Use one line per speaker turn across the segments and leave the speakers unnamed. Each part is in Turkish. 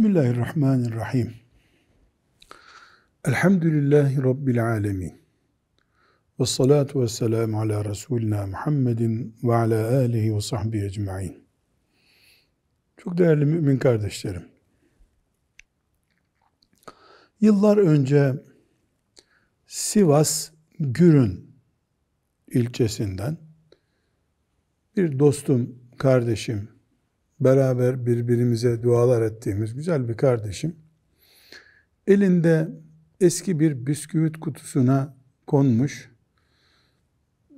Bismillahirrahmanirrahim. Elhamdülillahi Rabbil alemin. Ve salatu ve selamu ala Resulina Muhammedin ve ala alihi ve sahbihi ecma'in. Çok değerli mümin kardeşlerim. Yıllar önce Sivas Gürün ilçesinden bir dostum, kardeşim, beraber birbirimize dualar ettiğimiz güzel bir kardeşim elinde eski bir bisküvit kutusuna konmuş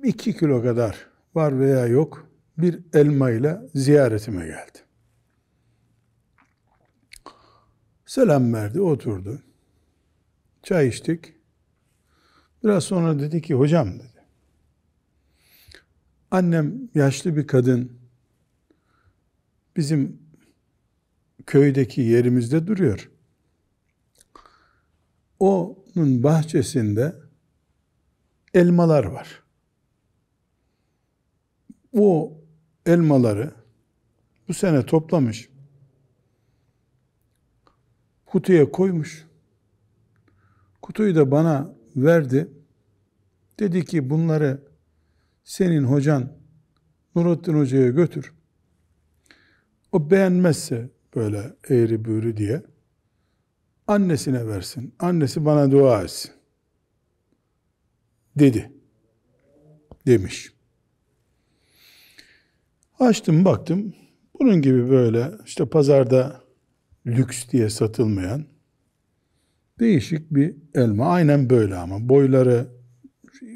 2 kilo kadar var veya yok bir elma ile ziyaretime geldi. Selam verdi, oturdu. Çay içtik. Biraz sonra dedi ki hocam dedi. Annem yaşlı bir kadın bizim köydeki yerimizde duruyor. Onun bahçesinde elmalar var. O elmaları bu sene toplamış. Kutuya koymuş. Kutuyu da bana verdi. Dedi ki bunları senin hocan Nurattin Hoca'ya götür. O beğenmezse böyle eğri büğrü diye annesine versin. Annesi bana dua etsin. Dedi. Demiş. Açtım baktım. Bunun gibi böyle işte pazarda lüks diye satılmayan değişik bir elma. Aynen böyle ama boyları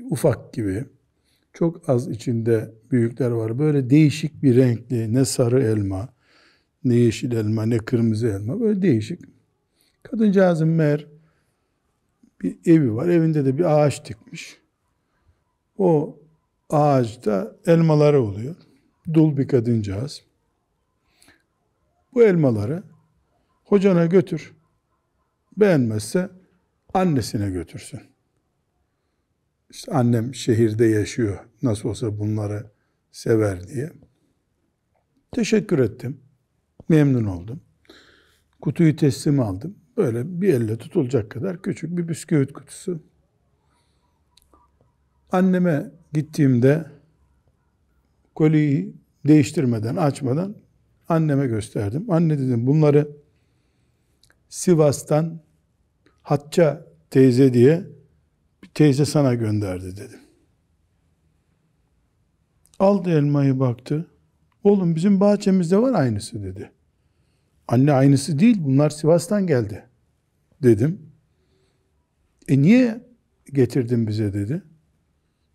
ufak gibi. Çok az içinde büyükler var. Böyle değişik bir renkli ne sarı elma ne yeşil elma ne kırmızı elma böyle değişik. Kadıncağızın meğer bir evi var. Evinde de bir ağaç dikmiş. O ağaçta elmaları oluyor. Dul bir kadıncağız. Bu elmaları hocana götür. Beğenmezse annesine götürsün. İşte annem şehirde yaşıyor. Nasıl olsa bunları sever diye. Teşekkür ettim memnun oldum. Kutuyu teslim aldım. Böyle bir elle tutulacak kadar küçük bir bisküvit kutusu. Anneme gittiğimde koliyi değiştirmeden, açmadan anneme gösterdim. Anne dedim bunları Sivas'tan Hatça teyze diye bir teyze sana gönderdi dedim. Aldı elmayı baktı. Oğlum bizim bahçemizde var aynısı dedi. Anne aynısı değil bunlar Sivas'tan geldi dedim. E niye getirdin bize dedi.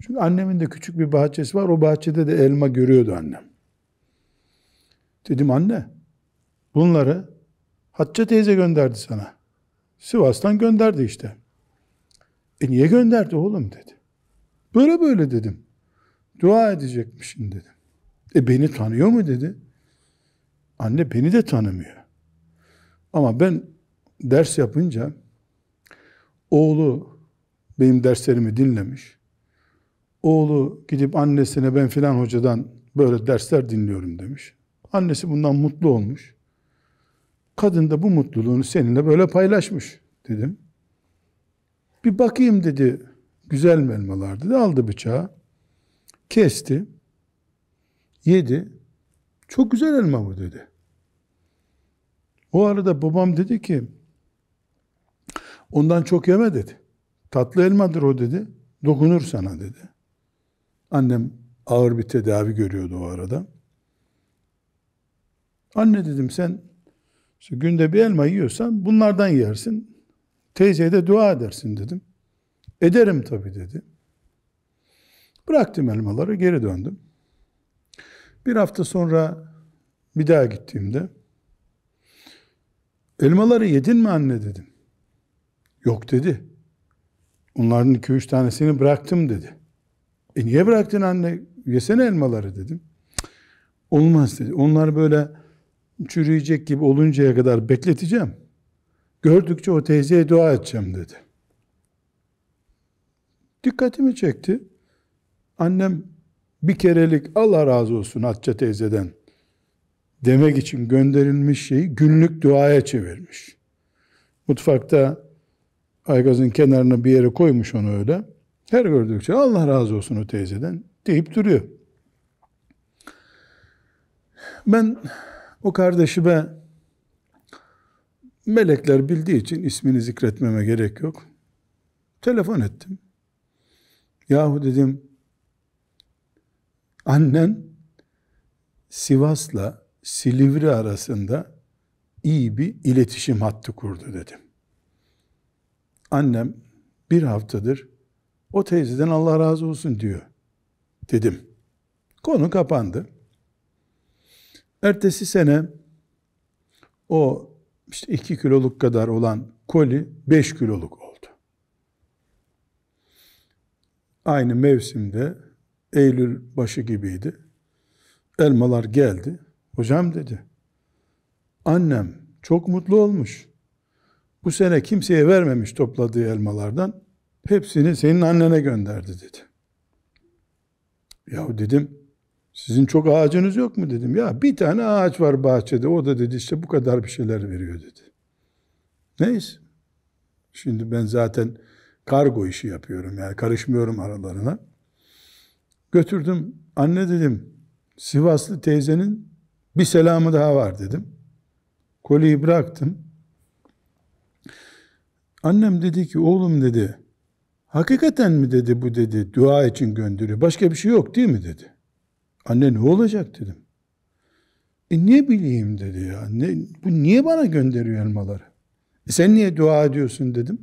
Çünkü annemin de küçük bir bahçesi var. O bahçede de elma görüyordu annem. Dedim anne bunları Hatça teyze gönderdi sana. Sivas'tan gönderdi işte. E niye gönderdi oğlum dedi. Böyle böyle dedim. Dua edecekmişim dedim. E beni tanıyor mu dedi. Anne beni de tanımıyor. Ama ben ders yapınca oğlu benim derslerimi dinlemiş. Oğlu gidip annesine ben filan hocadan böyle dersler dinliyorum demiş. Annesi bundan mutlu olmuş. Kadın da bu mutluluğunu seninle böyle paylaşmış dedim. Bir bakayım dedi güzel mi elmalar dedi. Aldı bıçağı. Kesti. Yedi. Çok güzel elma bu dedi. O arada babam dedi ki ondan çok yeme dedi. Tatlı elmadır o dedi. Dokunur sana dedi. Annem ağır bir tedavi görüyordu o arada. Anne dedim sen işte günde bir elma yiyorsan bunlardan yersin. Teyzeye de dua edersin dedim. Ederim tabi dedi. Bıraktım elmaları geri döndüm. Bir hafta sonra bir daha gittiğimde Elmaları yedin mi anne dedim. Yok dedi. Onların iki üç tanesini bıraktım dedi. E niye bıraktın anne? Yesene elmaları dedim. Olmaz dedi. Onlar böyle çürüyecek gibi oluncaya kadar bekleteceğim. Gördükçe o teyzeye dua edeceğim dedi. Dikkatimi çekti. Annem bir kerelik Allah razı olsun Hatça teyzeden demek için gönderilmiş şeyi günlük duaya çevirmiş. Mutfakta aygazın kenarına bir yere koymuş onu öyle. Her gördükçe Allah razı olsun o teyzeden deyip duruyor. Ben o kardeşime melekler bildiği için ismini zikretmeme gerek yok. Telefon ettim. Yahu dedim annen Sivas'la Silivri arasında iyi bir iletişim hattı kurdu dedim. Annem bir haftadır o teyzeden Allah razı olsun diyor dedim. Konu kapandı. Ertesi sene o işte 2 kiloluk kadar olan koli 5 kiloluk oldu. Aynı mevsimde Eylül başı gibiydi. Elmalar geldi. Hocam dedi, annem çok mutlu olmuş. Bu sene kimseye vermemiş topladığı elmalardan. Hepsini senin annene gönderdi dedi. Ya dedim, sizin çok ağacınız yok mu dedim. Ya bir tane ağaç var bahçede. O da dedi işte bu kadar bir şeyler veriyor dedi. Neyse. Şimdi ben zaten kargo işi yapıyorum yani karışmıyorum aralarına. Götürdüm. Anne dedim Sivaslı teyzenin bir selamı daha var dedim. Koliyi bıraktım. Annem dedi ki oğlum dedi hakikaten mi dedi bu dedi dua için gönderiyor. Başka bir şey yok değil mi dedi. Anne ne olacak dedim. E ne bileyim dedi ya. Ne, bu niye bana gönderiyor elmaları? E sen niye dua ediyorsun dedim.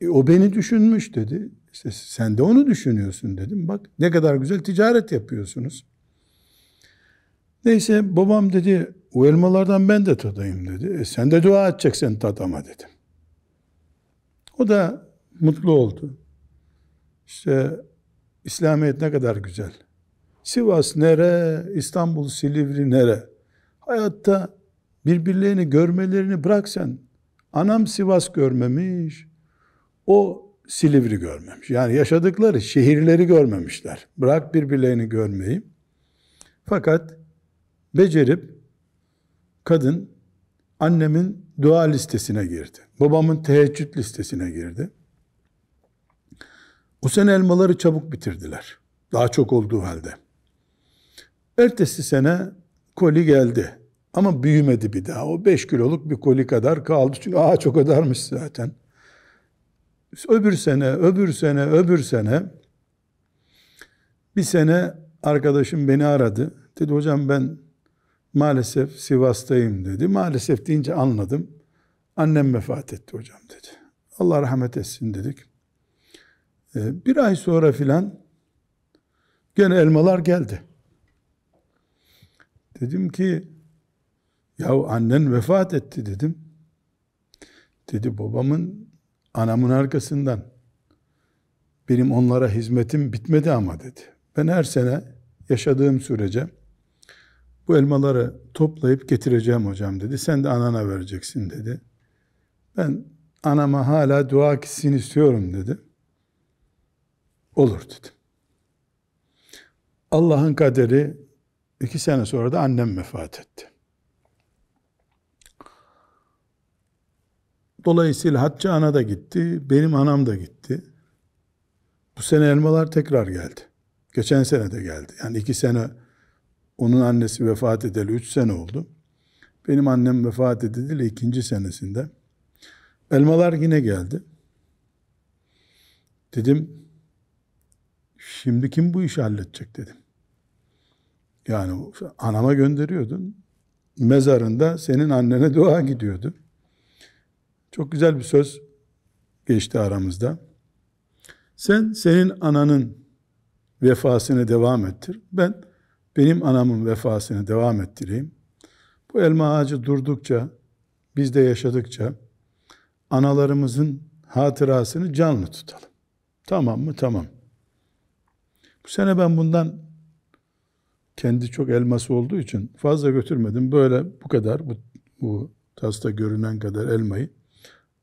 E o beni düşünmüş dedi. İşte sen de onu düşünüyorsun dedim. Bak ne kadar güzel ticaret yapıyorsunuz. Neyse babam dedi o elmalardan ben de tadayım dedi. E, sen de dua edeceksin tad ama dedim. O da mutlu oldu. İşte İslamiyet ne kadar güzel. Sivas nere, İstanbul Silivri nere. Hayatta birbirlerini görmelerini bırak sen. Anam Sivas görmemiş, o Silivri görmemiş. Yani yaşadıkları şehirleri görmemişler. Bırak birbirlerini görmeyi. Fakat becerip kadın annemin dua listesine girdi. Babamın teheccüd listesine girdi. O sene elmaları çabuk bitirdiler. Daha çok olduğu halde. Ertesi sene koli geldi. Ama büyümedi bir daha. O 5 kiloluk bir koli kadar kaldı. Çünkü ağaç o kadarmış zaten. Öbür sene, öbür sene, öbür sene bir sene arkadaşım beni aradı. Dedi hocam ben maalesef Sivas'tayım dedi. Maalesef deyince anladım. Annem vefat etti hocam dedi. Allah rahmet etsin dedik. Ee, bir ay sonra filan gene elmalar geldi. Dedim ki yahu annen vefat etti dedim. Dedi babamın anamın arkasından benim onlara hizmetim bitmedi ama dedi. Ben her sene yaşadığım sürece bu elmaları toplayıp getireceğim hocam dedi. Sen de anana vereceksin dedi. Ben anama hala dua gitsin istiyorum dedi. Olur dedi. Allah'ın kaderi iki sene sonra da annem vefat etti. Dolayısıyla Hatice ana da gitti, benim anam da gitti. Bu sene elmalar tekrar geldi. Geçen sene de geldi. Yani iki sene onun annesi vefat edeli 3 sene oldu. Benim annem vefat edildi ikinci senesinde. Elmalar yine geldi. Dedim şimdi kim bu işi halledecek dedim. Yani anama gönderiyordun. Mezarında senin annene dua gidiyordu. Çok güzel bir söz geçti aramızda. Sen senin ananın vefasını devam ettir. Ben benim anamın vefasını devam ettireyim. Bu elma ağacı durdukça, biz de yaşadıkça analarımızın hatırasını canlı tutalım. Tamam mı? Tamam. Bu sene ben bundan kendi çok elması olduğu için fazla götürmedim. Böyle bu kadar bu, bu tasta görünen kadar elmayı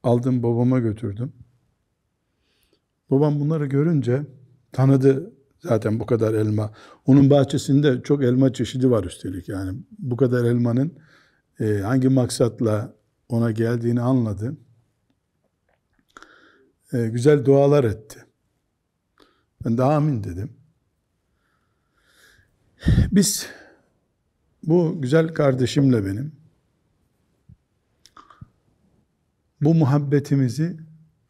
aldım babama götürdüm. Babam bunları görünce tanıdı Zaten bu kadar elma. Onun bahçesinde çok elma çeşidi var üstelik. Yani bu kadar elmanın e, hangi maksatla ona geldiğini anladı. E, güzel dualar etti. Ben de amin dedim. Biz bu güzel kardeşimle benim bu muhabbetimizi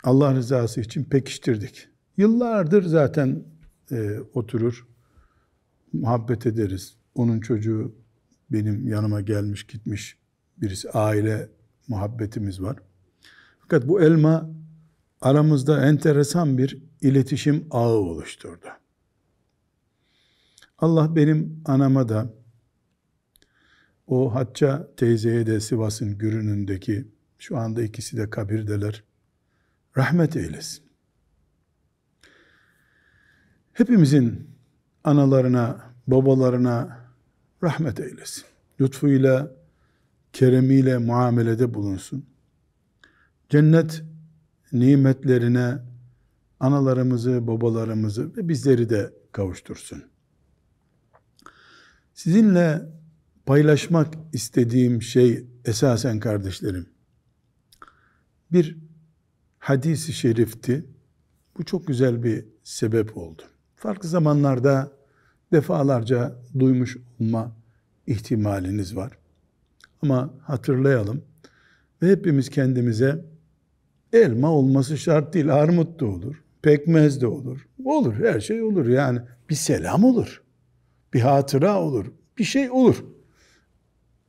Allah rızası için pekiştirdik. Yıllardır zaten e, oturur, muhabbet ederiz. Onun çocuğu benim yanıma gelmiş gitmiş birisi. Aile muhabbetimiz var. Fakat bu elma aramızda enteresan bir iletişim ağı oluşturdu. Allah benim anama da o Hatça teyzeye de Sivas'ın Gürün'ündeki şu anda ikisi de kabirdeler. Rahmet eylesin hepimizin analarına, babalarına rahmet eylesin. Lütfuyla, keremiyle muamelede bulunsun. Cennet nimetlerine analarımızı, babalarımızı ve bizleri de kavuştursun. Sizinle paylaşmak istediğim şey esasen kardeşlerim. Bir hadisi şerifti. Bu çok güzel bir sebep oldu farklı zamanlarda defalarca duymuş olma ihtimaliniz var. Ama hatırlayalım ve hepimiz kendimize elma olması şart değil, armut da olur, pekmez de olur. Olur, her şey olur yani. Bir selam olur, bir hatıra olur, bir şey olur.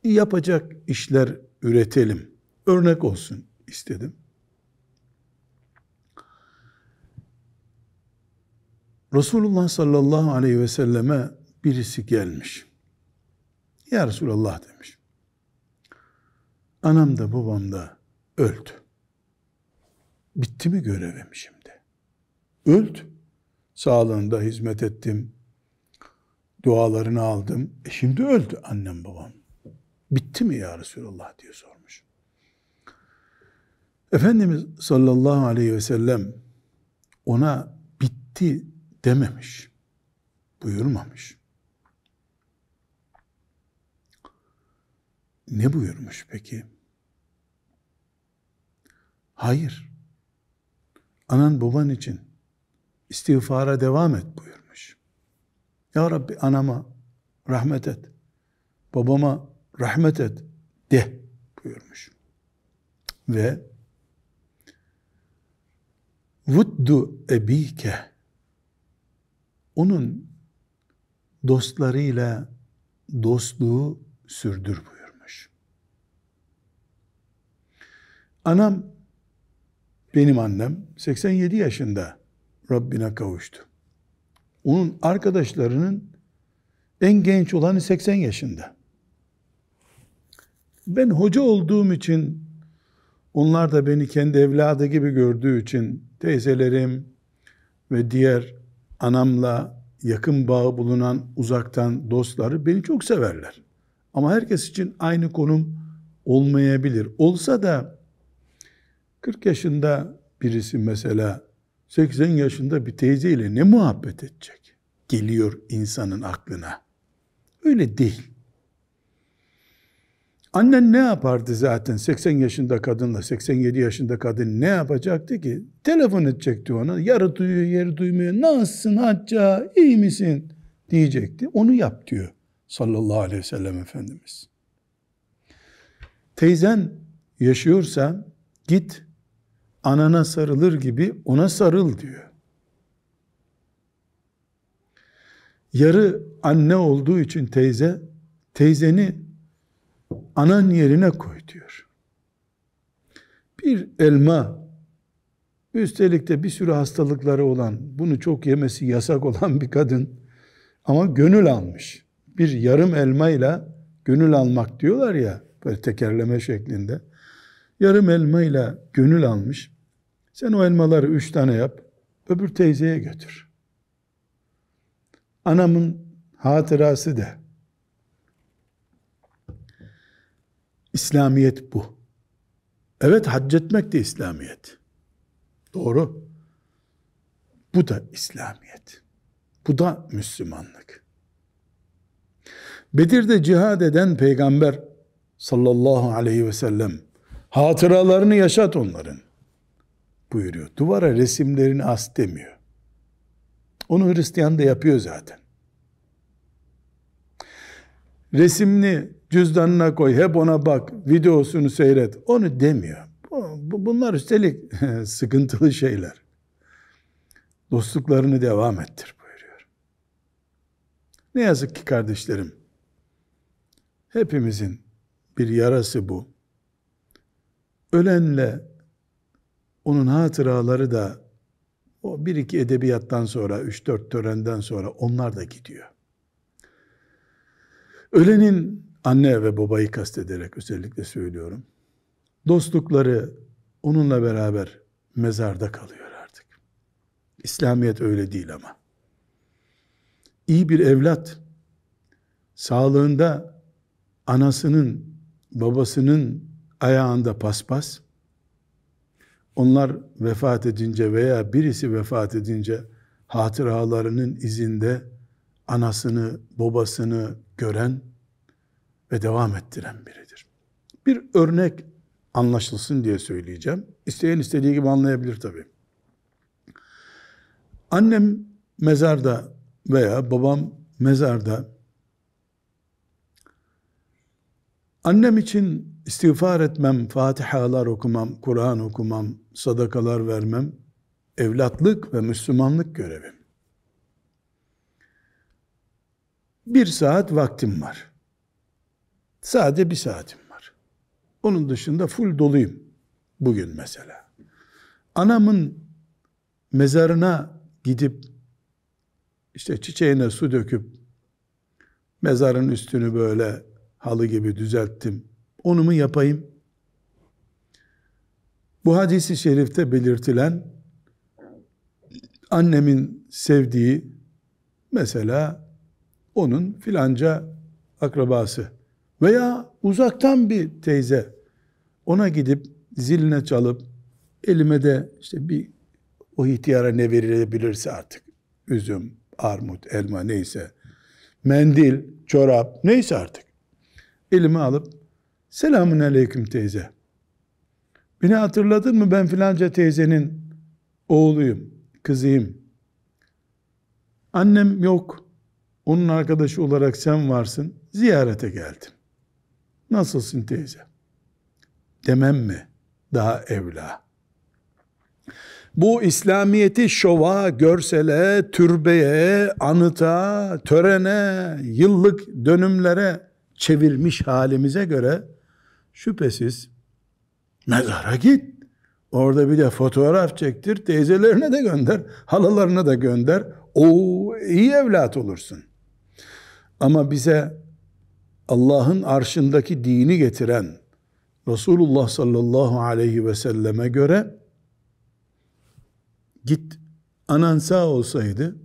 Yapacak işler üretelim. Örnek olsun istedim. Resulullah sallallahu aleyhi ve selleme birisi gelmiş. Ya Resulallah demiş. Anam da babam da öldü. Bitti mi görevim şimdi? Öldü. Sağlığında hizmet ettim. Dualarını aldım. E şimdi öldü annem babam. Bitti mi ya Resulallah diye sormuş. Efendimiz sallallahu aleyhi ve sellem ona bitti dememiş. Buyurmamış. Ne buyurmuş peki? Hayır. Anan baban için istiğfara devam et buyurmuş. Ya Rabbi anama rahmet et. Babama rahmet et de buyurmuş. Ve vuddu ebike onun dostlarıyla dostluğu sürdür buyurmuş. Anam, benim annem 87 yaşında Rabbine kavuştu. Onun arkadaşlarının en genç olanı 80 yaşında. Ben hoca olduğum için onlar da beni kendi evladı gibi gördüğü için teyzelerim ve diğer anamla yakın bağı bulunan uzaktan dostları beni çok severler. Ama herkes için aynı konum olmayabilir. Olsa da 40 yaşında birisi mesela 80 yaşında bir teyzeyle ne muhabbet edecek? Geliyor insanın aklına. Öyle değil. Annen ne yapardı zaten 80 yaşında kadınla 87 yaşında kadın ne yapacaktı ki? Telefon edecekti ona. Yarı duyuyor, yarı duymuyor. Nasılsın hacca? iyi misin? diyecekti. Onu yap diyor sallallahu aleyhi ve sellem Efendimiz. Teyzen yaşıyorsa git anana sarılır gibi ona sarıl diyor. Yarı anne olduğu için teyze teyzeni anan yerine koy diyor. Bir elma üstelik de bir sürü hastalıkları olan bunu çok yemesi yasak olan bir kadın ama gönül almış. Bir yarım elmayla gönül almak diyorlar ya böyle tekerleme şeklinde. Yarım elmayla gönül almış. Sen o elmaları üç tane yap. Öbür teyzeye götür. Anamın hatırası de İslamiyet bu. Evet hac etmek de İslamiyet. Doğru. Bu da İslamiyet. Bu da Müslümanlık. Bedir'de cihad eden peygamber sallallahu aleyhi ve sellem hatıralarını yaşat onların buyuruyor. Duvara resimlerini as demiyor. Onu Hristiyan da yapıyor zaten. Resimli cüzdanına koy, hep ona bak, videosunu seyret. Onu demiyor. Bunlar üstelik sıkıntılı şeyler. Dostluklarını devam ettir buyuruyor. Ne yazık ki kardeşlerim, hepimizin bir yarası bu. Ölenle onun hatıraları da o bir iki edebiyattan sonra, üç dört törenden sonra onlar da gidiyor. Ölenin anne ve babayı kastederek özellikle söylüyorum. Dostlukları onunla beraber mezarda kalıyor artık. İslamiyet öyle değil ama. İyi bir evlat sağlığında anasının, babasının ayağında paspas, onlar vefat edince veya birisi vefat edince hatıralarının izinde anasını, babasını gören ve devam ettiren biridir. Bir örnek anlaşılsın diye söyleyeceğim. İsteyen istediği gibi anlayabilir tabii. Annem mezarda veya babam mezarda annem için istiğfar etmem, fatihalar okumam, Kur'an okumam, sadakalar vermem evlatlık ve Müslümanlık görevim. bir saat vaktim var. Sadece bir saatim var. Onun dışında full doluyum bugün mesela. Anamın mezarına gidip işte çiçeğine su döküp mezarın üstünü böyle halı gibi düzelttim. Onu mu yapayım? Bu hadisi şerifte belirtilen annemin sevdiği mesela onun filanca akrabası veya uzaktan bir teyze ona gidip ziline çalıp elime de işte bir o ihtiyara ne verilebilirse artık üzüm, armut, elma neyse mendil, çorap neyse artık elime alıp selamun aleyküm teyze beni hatırladın mı ben filanca teyzenin oğluyum, kızıyım annem yok onun arkadaşı olarak sen varsın. Ziyarete geldim. Nasılsın teyze? Demem mi? Daha evla. Bu İslamiyeti şova, görsele, türbeye, anıta, törene, yıllık dönümlere çevirmiş halimize göre şüphesiz mezara git. Orada bir de fotoğraf çektir, teyzelerine de gönder, halalarına da gönder. O iyi evlat olursun.'' Ama bize Allah'ın arşındaki dini getiren Resulullah sallallahu aleyhi ve selleme göre git anan sağ olsaydı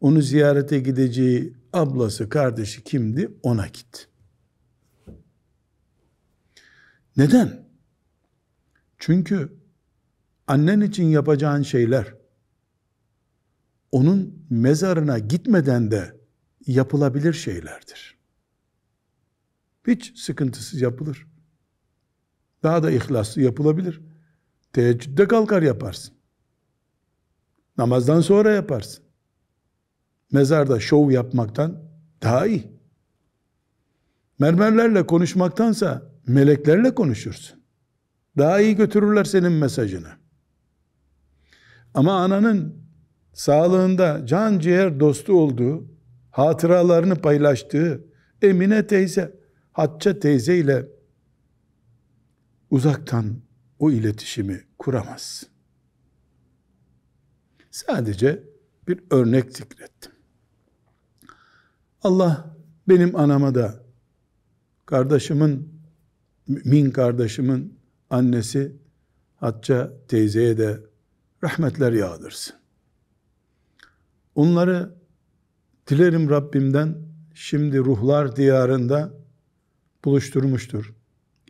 onu ziyarete gideceği ablası kardeşi kimdi ona git. Neden? Çünkü annen için yapacağın şeyler onun mezarına gitmeden de yapılabilir şeylerdir. Hiç sıkıntısız yapılır. Daha da ihlaslı yapılabilir. Teheccüde kalkar yaparsın. Namazdan sonra yaparsın. Mezarda şov yapmaktan daha iyi. Mermerlerle konuşmaktansa meleklerle konuşursun. Daha iyi götürürler senin mesajını. Ama ananın sağlığında can ciğer dostu olduğu hatıralarını paylaştığı Emine teyze, Hatça teyze ile uzaktan o iletişimi kuramaz. Sadece bir örnek zikrettim. Allah benim anama da kardeşimin min kardeşimin annesi Hatça teyzeye de rahmetler yağdırsın. Onları Dilerim Rabbimden şimdi ruhlar diyarında buluşturmuştur.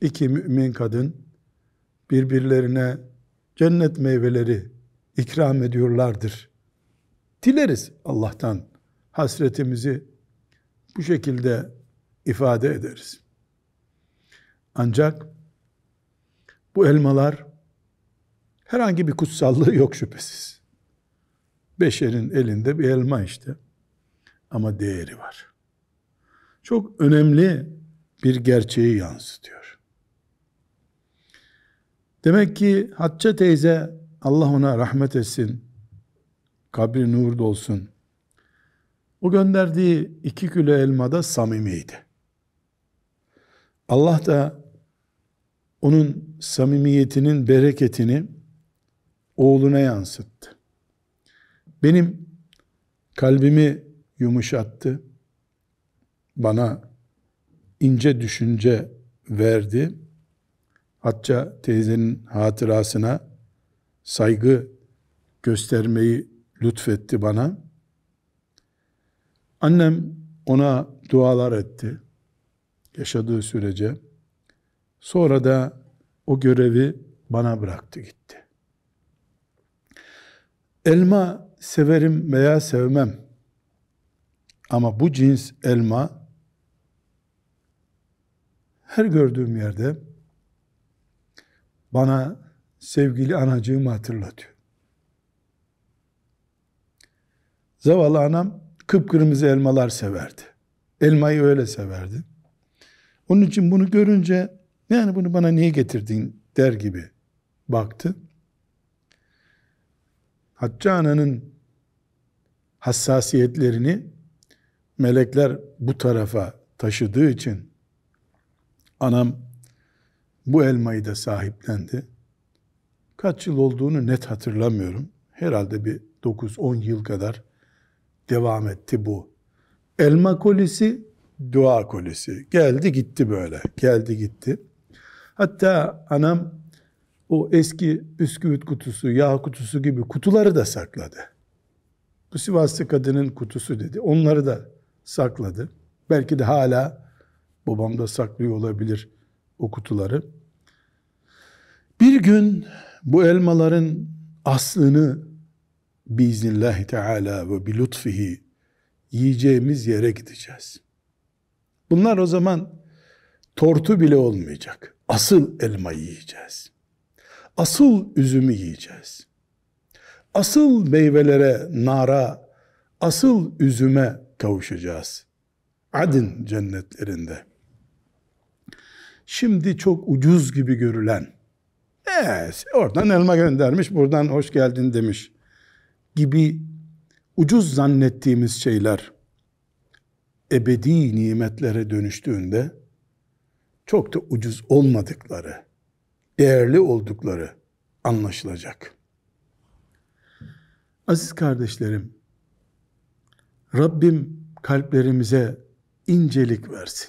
İki mümin kadın birbirlerine cennet meyveleri ikram ediyorlardır. Dileriz Allah'tan hasretimizi bu şekilde ifade ederiz. Ancak bu elmalar herhangi bir kutsallığı yok şüphesiz. Beşerin elinde bir elma işte ama değeri var. Çok önemli bir gerçeği yansıtıyor. Demek ki Hatça teyze Allah ona rahmet etsin. Kabri nur dolsun. O gönderdiği iki kilo da samimiydi. Allah da onun samimiyetinin bereketini oğluna yansıttı. Benim kalbimi yumuşattı. Bana ince düşünce verdi. Hatça teyzenin hatırasına saygı göstermeyi lütfetti bana. Annem ona dualar etti yaşadığı sürece. Sonra da o görevi bana bıraktı gitti. Elma severim veya sevmem ama bu cins elma her gördüğüm yerde bana sevgili anacığımı hatırlatıyor. Zavallı anam kıpkırmızı elmalar severdi. Elmayı öyle severdi. Onun için bunu görünce yani bunu bana niye getirdin der gibi baktı. Hatice ananın hassasiyetlerini melekler bu tarafa taşıdığı için anam bu elmayı da sahiplendi. Kaç yıl olduğunu net hatırlamıyorum. Herhalde bir 9-10 yıl kadar devam etti bu. Elma kolisi, dua kolisi. Geldi gitti böyle. Geldi gitti. Hatta anam o eski bisküvit kutusu, yağ kutusu gibi kutuları da sakladı. Bu Sivaslı kadının kutusu dedi. Onları da sakladı. Belki de hala babamda saklıyor olabilir o kutuları. Bir gün bu elmaların aslını biiznillahü teala ve bi lütfihi yiyeceğimiz yere gideceğiz. Bunlar o zaman tortu bile olmayacak. Asıl elma yiyeceğiz. Asıl üzümü yiyeceğiz. Asıl meyvelere nara, asıl üzüme kavuşacağız. Adin cennetlerinde. Şimdi çok ucuz gibi görülen, evet, oradan elma göndermiş, buradan hoş geldin demiş gibi ucuz zannettiğimiz şeyler ebedi nimetlere dönüştüğünde çok da ucuz olmadıkları, değerli oldukları anlaşılacak. Aziz kardeşlerim, Rabbim kalplerimize incelik versin.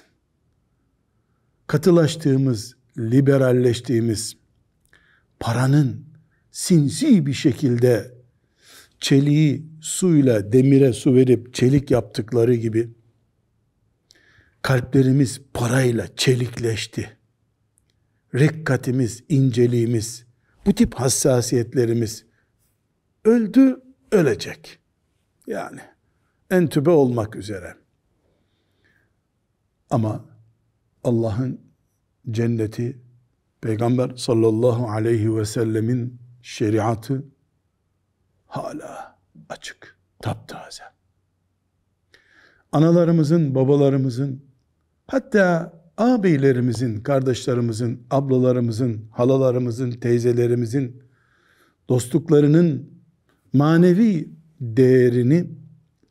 Katılaştığımız, liberalleştiğimiz paranın sinsi bir şekilde çeliği suyla demire su verip çelik yaptıkları gibi kalplerimiz parayla çelikleşti. Rekkatimiz, inceliğimiz, bu tip hassasiyetlerimiz öldü, ölecek. Yani entübe olmak üzere. Ama Allah'ın cenneti, Peygamber sallallahu aleyhi ve sellemin şeriatı hala açık, taptaze. Analarımızın, babalarımızın, hatta abilerimizin, kardeşlerimizin, ablalarımızın, halalarımızın, teyzelerimizin, dostluklarının manevi değerini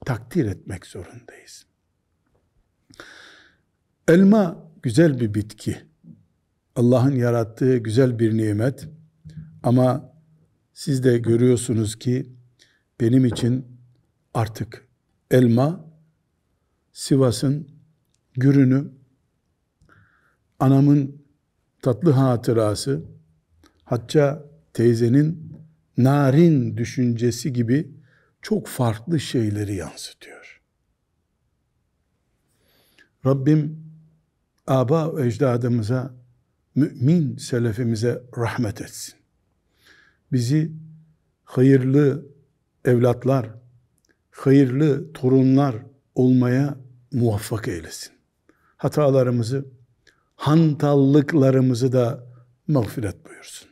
takdir etmek zorundayız. Elma güzel bir bitki. Allah'ın yarattığı güzel bir nimet. Ama siz de görüyorsunuz ki benim için artık elma Sivas'ın gürünü anamın tatlı hatırası hatta teyzenin narin düşüncesi gibi çok farklı şeyleri yansıtıyor. Rabbim aba ecdadımıza, mümin selefimize rahmet etsin. Bizi hayırlı evlatlar, hayırlı torunlar olmaya muvaffak eylesin. Hatalarımızı, hantallıklarımızı da mağfiret buyursun.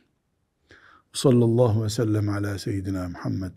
Sallallahu aleyhi ve sellem ala seyyidina Muhammed